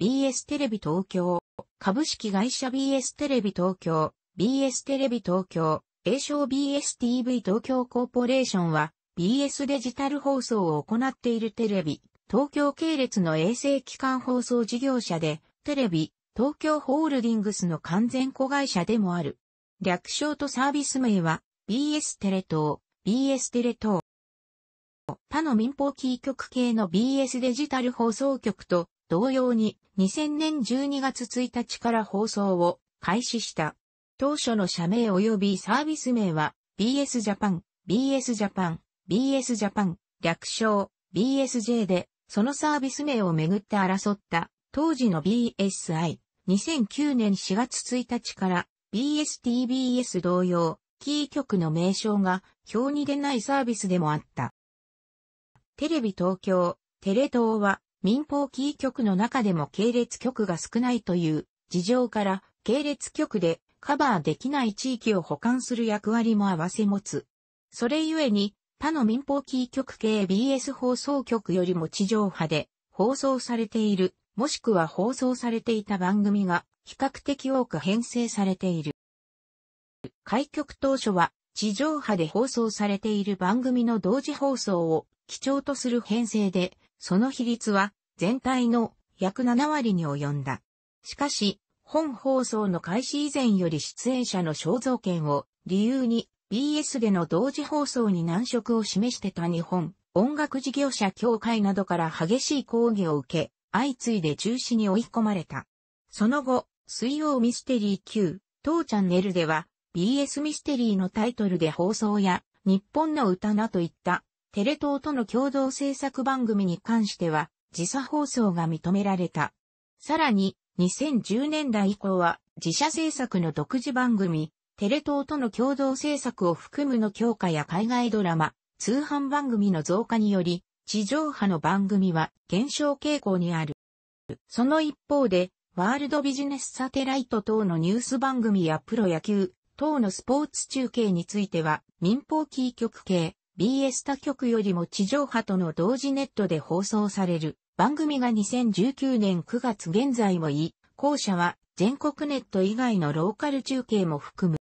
BS テレビ東京、株式会社 BS テレビ東京、BS テレビ東京、A 賞 BSTV 東京コーポレーションは、BS デジタル放送を行っているテレビ、東京系列の衛星機関放送事業者で、テレビ、東京ホールディングスの完全子会社でもある。略称とサービス名は、BS テレ東、BS テレ東。他の民放キー局系の BS デジタル放送局と同様に2000年12月1日から放送を開始した。当初の社名及びサービス名は BS ジャパン、BS ジャパン、BS ジャパン、略称 BSJ でそのサービス名をめぐって争った当時の BSI。2009年4月1日から BSTBS 同様、キー局の名称が表に出ないサービスでもあった。テレビ東京、テレ東は民放キー局の中でも系列局が少ないという事情から系列局でカバーできない地域を補完する役割も合わせ持つ。それゆえに他の民放キー局系 BS 放送局よりも地上波で放送されている、もしくは放送されていた番組が比較的多く編成されている。開局当初は地上波で放送されている番組の同時放送を基調とする編成で、その比率は全体の約7割に及んだ。しかし、本放送の開始以前より出演者の肖像権を理由に BS での同時放送に難色を示してた日本音楽事業者協会などから激しい抗議を受け、相次いで中止に追い込まれた。その後、水曜ミステリー9当チャンネルでは BS ミステリーのタイトルで放送や日本の歌なといったテレ東との共同制作番組に関しては時差放送が認められた。さらに、2010年代以降は、自社制作の独自番組、テレ東との共同制作を含むの強化や海外ドラマ、通販番組の増加により、地上波の番組は減少傾向にある。その一方で、ワールドビジネスサテライト等のニュース番組やプロ野球等のスポーツ中継については、民放キー局系、BS 他局よりも地上波との同時ネットで放送される番組が2019年9月現在もい、後者は全国ネット以外のローカル中継も含む。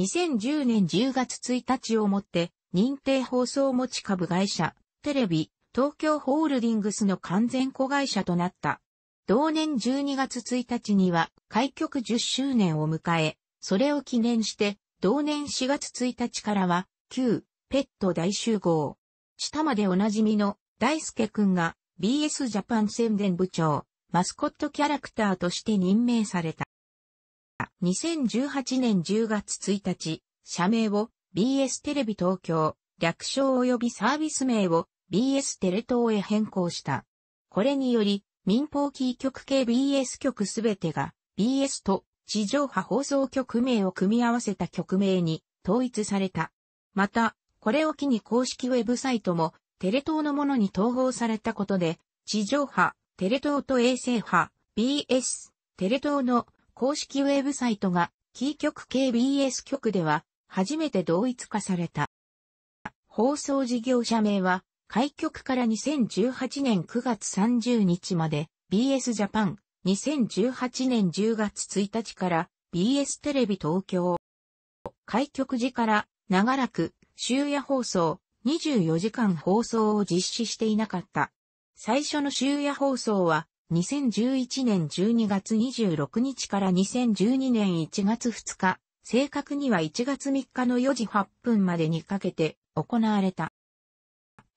2010年10月1日をもって認定放送持ち株会社、テレビ、東京ホールディングスの完全子会社となった。同年12月1日には開局10周年を迎え、それを記念して、同年4月1日からは、旧、ペット大集合。下までおなじみの大輔くんが BS ジャパン宣伝部長、マスコットキャラクターとして任命された。2018年10月1日、社名を BS テレビ東京、略称及びサービス名を BS テレ東へ変更した。これにより、民放キー局系 BS 局すべてが BS と地上波放送局名を組み合わせた局名に統一された。また、これを機に公式ウェブサイトもテレ東のものに統合されたことで、地上波、テレ東と衛星波、BS、テレ東の公式ウェブサイトが、キー局 KBS 局では、初めて同一化された。放送事業者名は、開局から2018年9月30日まで、BS ジャパン、2018年10月1日から BS テレビ東京。開局時から長らく終夜放送、24時間放送を実施していなかった。最初の終夜放送は2011年12月26日から2012年1月2日、正確には1月3日の4時8分までにかけて行われた。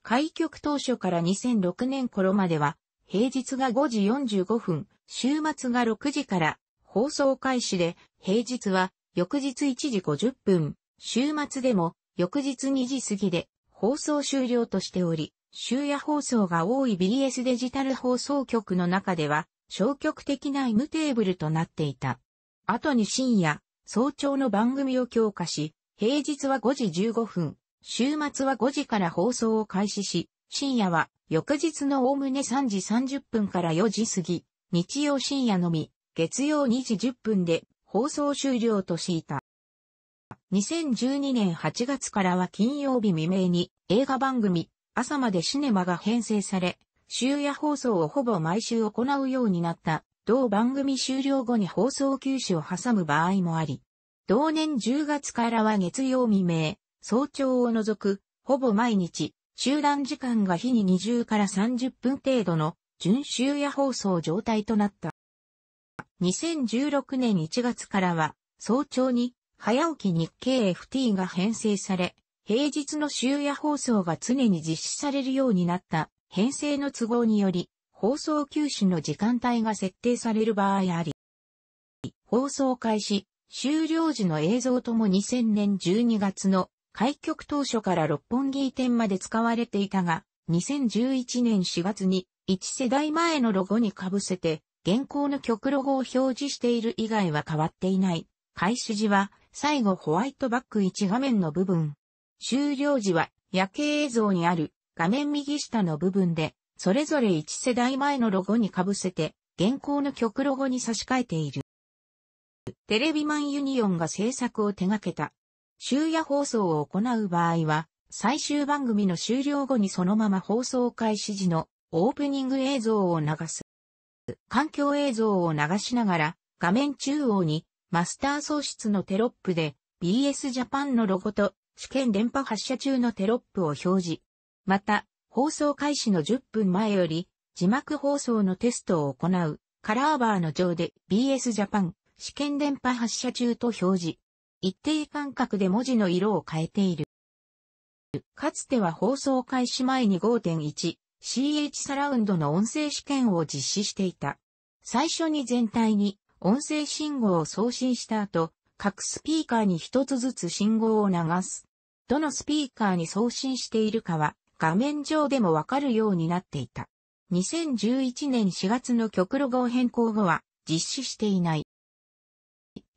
開局当初から2006年頃までは、平日が5時45分、週末が6時から放送開始で、平日は翌日1時50分、週末でも翌日2時過ぎで放送終了としており、終夜放送が多い BS デジタル放送局の中では、消極的な M テーブルとなっていた。後に深夜、早朝の番組を強化し、平日は5時15分、週末は5時から放送を開始し、深夜は翌日のおおむね3時30分から4時過ぎ、日曜深夜のみ、月曜2時10分で放送終了としていた。2012年8月からは金曜日未明に映画番組朝までシネマが編成され、週夜放送をほぼ毎週行うようになった、同番組終了後に放送休止を挟む場合もあり、同年10月からは月曜未明、早朝を除く、ほぼ毎日、集団時間が日に20から30分程度の、準週夜放送状態となった。2016年1月からは、早朝に早起き日経 FT が編成され、平日の終夜放送が常に実施されるようになった編成の都合により、放送休止の時間帯が設定される場合あり、放送開始、終了時の映像とも2000年12月の開局当初から六本木店まで使われていたが、2011年4月に1世代前のロゴに被せて、現行の曲ロゴを表示している以外は変わっていない。開始時は最後ホワイトバック1画面の部分。終了時は夜景映像にある画面右下の部分で、それぞれ1世代前のロゴに被せて、現行の曲ロゴに差し替えている。テレビマンユニオンが制作を手掛けた。終夜放送を行う場合は、最終番組の終了後にそのまま放送開始時のオープニング映像を流す。環境映像を流しながら、画面中央にマスター喪失のテロップで BS ジャパンのロゴと試験電波発射中のテロップを表示。また、放送開始の10分前より字幕放送のテストを行うカラーバーの上で BS ジャパン試験電波発射中と表示。一定間隔で文字の色を変えている。かつては放送開始前に 5.1CH サラウンドの音声試験を実施していた。最初に全体に音声信号を送信した後、各スピーカーに一つずつ信号を流す。どのスピーカーに送信しているかは画面上でもわかるようになっていた。2011年4月の極ゴを変更後は実施していない。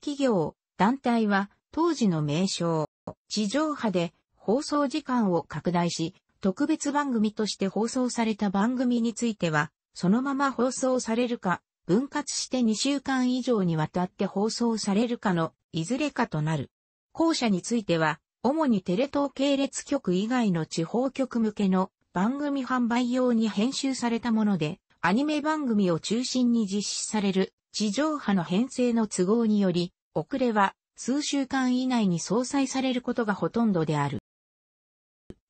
企業、団体は当時の名称、地上波で放送時間を拡大し、特別番組として放送された番組については、そのまま放送されるか、分割して2週間以上にわたって放送されるかの、いずれかとなる。後者については、主にテレ東系列局以外の地方局向けの番組販売用に編集されたもので、アニメ番組を中心に実施される地上波の編成の都合により、遅れは数週間以内に相殺されることがほとんどである。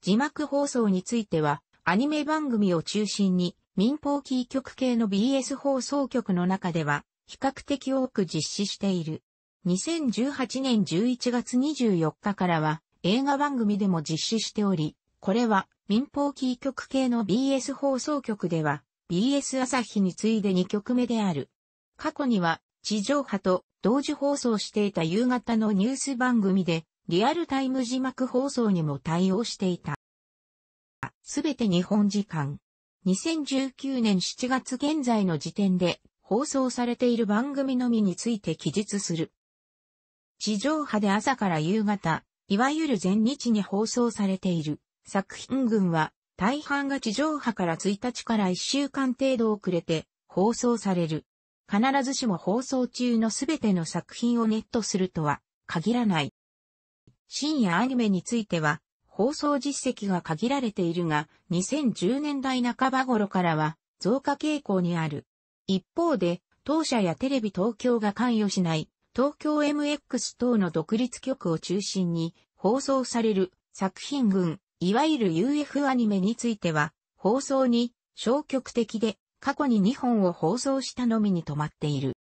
字幕放送については、アニメ番組を中心に民放キー局系の BS 放送局の中では、比較的多く実施している。2018年11月24日からは、映画番組でも実施しており、これは民放キー局系の BS 放送局では、BS 朝日に次いで2局目である。過去には、地上波と同時放送していた夕方のニュース番組で、リアルタイム字幕放送にも対応していた。すべて日本時間、2019年7月現在の時点で放送されている番組のみについて記述する。地上波で朝から夕方、いわゆる全日に放送されている作品群は大半が地上波から1日から1週間程度遅れて放送される。必ずしも放送中のすべての作品をネットするとは限らない。深夜アニメについては放送実績が限られているが、2010年代半ば頃からは増加傾向にある。一方で、当社やテレビ東京が関与しない東京 MX 等の独立局を中心に放送される作品群、いわゆる UF アニメについては、放送に消極的で過去に2本を放送したのみに止まっている。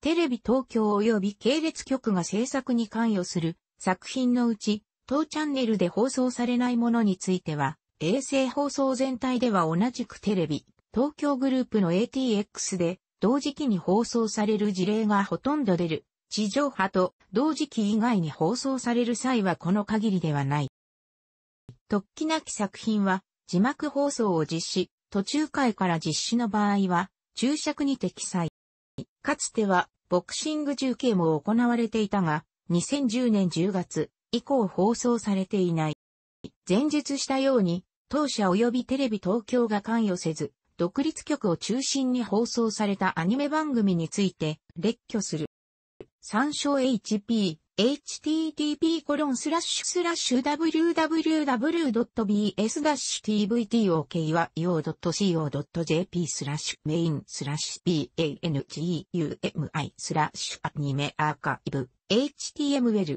テレビ東京及び系列局が制作に関与する作品のうち当チャンネルで放送されないものについては、衛星放送全体では同じくテレビ、東京グループの ATX で同時期に放送される事例がほとんど出る。地上波と同時期以外に放送される際はこの限りではない。突起なき作品は字幕放送を実施、途中回から実施の場合は注釈に適載。かつてはボクシング中継も行われていたが、2010年10月、以降放送されていない。前述したように、当社及びテレビ東京が関与せず、独立局を中心に放送されたアニメ番組について、列挙する。参照 HP、http コロンスラッシュスラッシュ www.bs-tvt o k y o c o j p スラッシュメインスラッシュ bangumi スラッシュアニメアーカイブ html